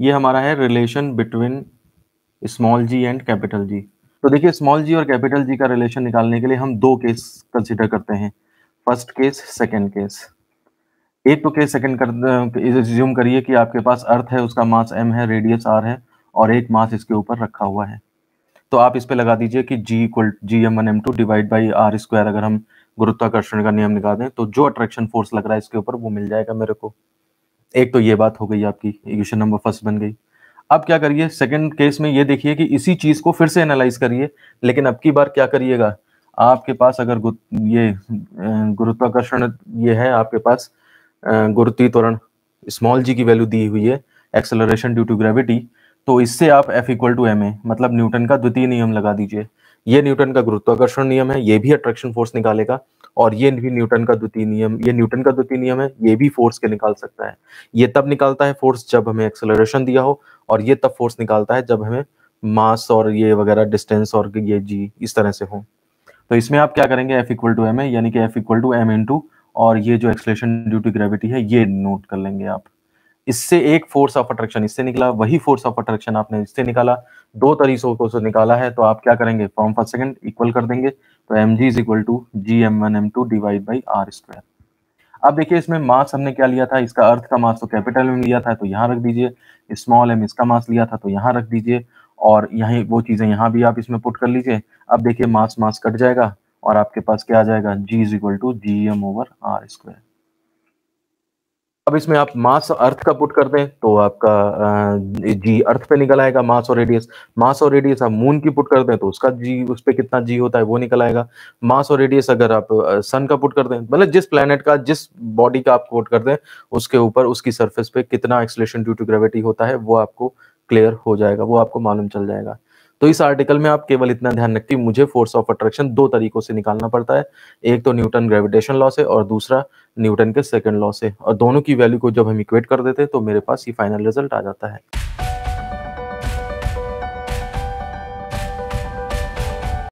ये हमारा है relation between small G and capital G तो देखिए स्मॉल जी और कैपिटल जी का रिलेशन निकालने के लिए हम दो केस कंसिडर करते हैं फर्स्ट केस सेकेंड केस एक तो केस सेकेंड कर रिज्यूम करिए कि आपके पास अर्थ है उसका मास एम है रेडियस आर है और एक मास इसके ऊपर रखा हुआ है तो आप इस पर लगा दीजिए कि G equal G M one M two divide by R square अगर हम गुरुत्वाकर्षण का नियम निकाल दें तो जो अट्रैक्शन फोर्स लग रहा है इसके ऊपर वो मिल जाएगा मेरे को एक तो ये बात हो गई आपकी इक्वेशन नंबर फर्स्ट बन गई अब क्या करिए सेकंड केस में ये देखिए कि इसी चीज को फिर से एनालाइज करिए लेकिन अब की बार क्या करिएगा आपके पास अगर ये गुरुत्वाकर्षण ये है आपके पास गुरुत्वी त्वरण स्मॉल जी की वैल्यू दी हुई है एक्सेलरेशन ड्यू टू ग्रेविटी तो इससे आप F equal to M A मतलब न्यूटन का द्वितीय नियम लगा दीजिए ये न्यूटन का गुरुत्वाकर्षण नियम है ये भी अट्रैक्शन फोर्स निकालेगा और ये भी न्यूटन का द्वितीय नियम ये न्यूटन का द्वितीय नियम है ये भी फोर्स के निकाल सकता है ये तब निकालता है फोर्स जब हमें एक्सेलरेशन दिया हो और ये तब फोर्स निकालता है जब हमें मास और ये वगैरह डिस्टेंस और ये जी इस तरह से हो तो इसमें आप क्या करेंगे एफ इक्वल टू एम है यानी कि F equal to M into और ये जो एक्सलेशन ड्यू टू ग्रेविटी है ये नोट कर लेंगे आप इससे एक फोर्स ऑफ अट्रैक्शन इससे निकला वही फोर्स ऑफ अट्रैक्शन आपने इससे निकाला दो तरीकों से निकाला है तो आप क्या करेंगे फॉर्म फर्स्ट सेकंड इक्वल कर देंगे तो M G is equal to G M one M two divide by R square अब देखिए इसमें मास हमने क्या लिया था इसका अर्थ का मास तो कैपिटल में लिया था तो यहाँ रख दीजिए स्मॉल एम इसका मास लिया था तो यहाँ रख दीजिए और यहीं वो चीज़ें यहाँ भी आप इसमें पुट कर लीजिए अब देखिए मास मास कट जाएगा और आपके पास क्या आ जाएगा G is equal to G M over R square अब इसमें आप मास अर्थ का पुट कर दें तो आपका जी अर्थ पे निकल आएगा मास और रेडियस मास और रेडियस आप मून की पुट कर दें तो उसका जी उस पर कितना जी होता है वो निकल आएगा मास और रेडियस अगर आप सन का पुट कर दें मतलब जिस प्लेनेट का जिस बॉडी का आप पुट कर दें उसके ऊपर उसकी सर्फेस पे कितना एक्सलेशन ड्यू टू ग्रेविटी होता है वो आपको क्लियर हो जाएगा वो आपको मालूम चल जाएगा तो इस आर्टिकल में आप केवल इतना ध्यान रखिए मुझे फोर्स ऑफ अट्रैक्शन दो तरीकों से निकालना पड़ता है एक तो न्यूटन ग्रेविटेशन लॉ से और दूसरा न्यूटन के सेकंड लॉ से और दोनों की वैल्यू को जब हम इक्वेट कर देते हैं तो मेरे पास ये फाइनल रिजल्ट आ जाता है